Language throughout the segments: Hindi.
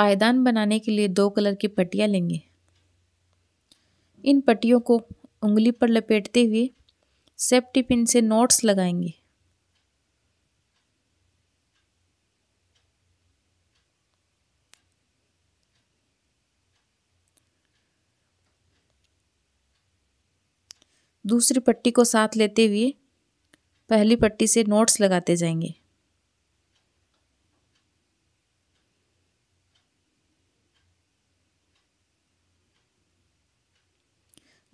पायदान बनाने के लिए दो कलर की पट्टियाँ लेंगे इन पट्टियों को उंगली पर लपेटते हुए सेफ्टी पिन से नोट्स लगाएंगे दूसरी पट्टी को साथ लेते हुए पहली पट्टी से नोट्स लगाते जाएंगे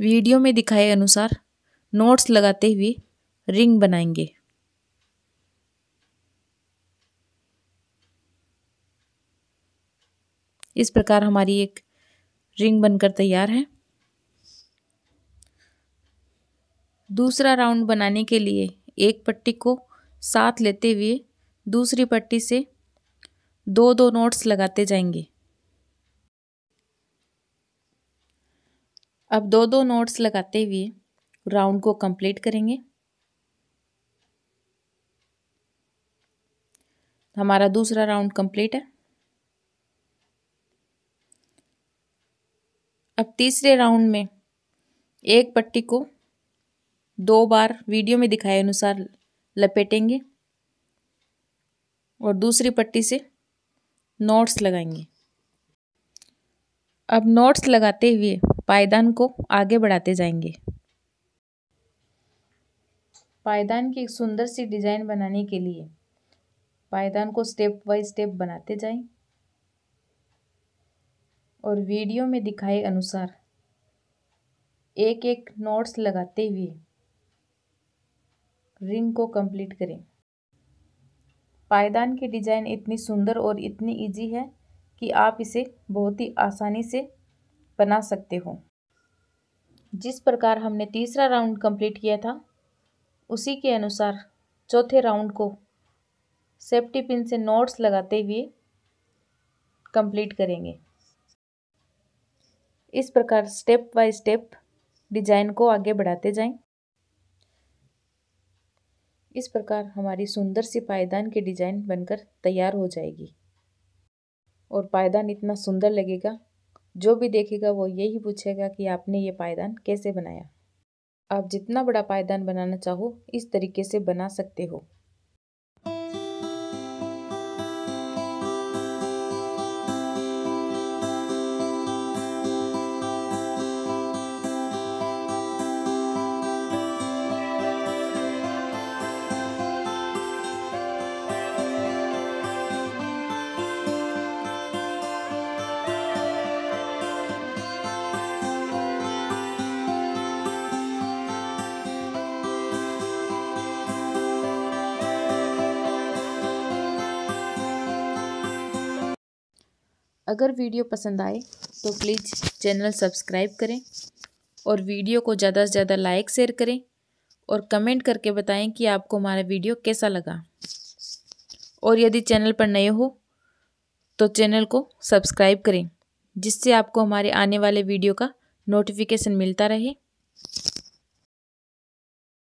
वीडियो में दिखाए अनुसार नोट्स लगाते हुए रिंग बनाएंगे इस प्रकार हमारी एक रिंग बनकर तैयार है दूसरा राउंड बनाने के लिए एक पट्टी को साथ लेते हुए दूसरी पट्टी से दो दो नोट्स लगाते जाएंगे अब दो दो नोट्स लगाते हुए राउंड को कंप्लीट करेंगे हमारा दूसरा राउंड कंप्लीट है अब तीसरे राउंड में एक पट्टी को दो बार वीडियो में दिखाए अनुसार लपेटेंगे और दूसरी पट्टी से नोट्स लगाएंगे अब नोट्स लगाते हुए पायदान को आगे बढ़ाते जाएंगे पायदान की एक सुंदर सी डिज़ाइन बनाने के लिए पायदान को स्टेप बाय स्टेप बनाते जाएं और वीडियो में दिखाए अनुसार एक एक नोट्स लगाते हुए रिंग को कंप्लीट करें पायदान की डिज़ाइन इतनी सुंदर और इतनी इजी है कि आप इसे बहुत ही आसानी से बना सकते हो जिस प्रकार हमने तीसरा राउंड कंप्लीट किया था उसी के अनुसार चौथे राउंड को सेफ्टी पिन से नोट्स लगाते हुए कंप्लीट करेंगे इस प्रकार स्टेप बाय स्टेप डिजाइन को आगे बढ़ाते जाएं इस प्रकार हमारी सुंदर सी पायदान की डिज़ाइन बनकर तैयार हो जाएगी और पायदान इतना सुंदर लगेगा जो भी देखेगा वो यही पूछेगा कि आपने ये पायदान कैसे बनाया आप जितना बड़ा पायदान बनाना चाहो इस तरीके से बना सकते हो अगर वीडियो पसंद आए तो प्लीज़ चैनल सब्सक्राइब करें और वीडियो को ज़्यादा से ज़्यादा लाइक शेयर करें और कमेंट करके बताएं कि आपको हमारा वीडियो कैसा लगा और यदि चैनल पर नए हो तो चैनल को सब्सक्राइब करें जिससे आपको हमारे आने वाले वीडियो का नोटिफिकेशन मिलता रहे